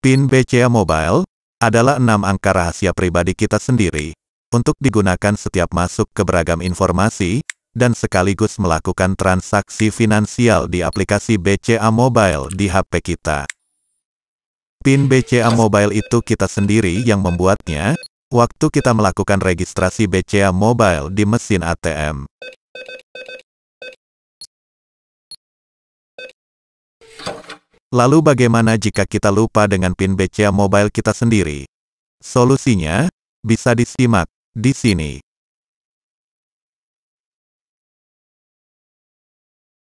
PIN BCA Mobile adalah enam angka rahasia pribadi kita sendiri untuk digunakan setiap masuk ke beragam informasi dan sekaligus melakukan transaksi finansial di aplikasi BCA Mobile di HP kita. PIN BCA Mobile itu kita sendiri yang membuatnya waktu kita melakukan registrasi BCA Mobile di mesin ATM. Lalu bagaimana jika kita lupa dengan pin BCA mobile kita sendiri? Solusinya, bisa disimak di sini.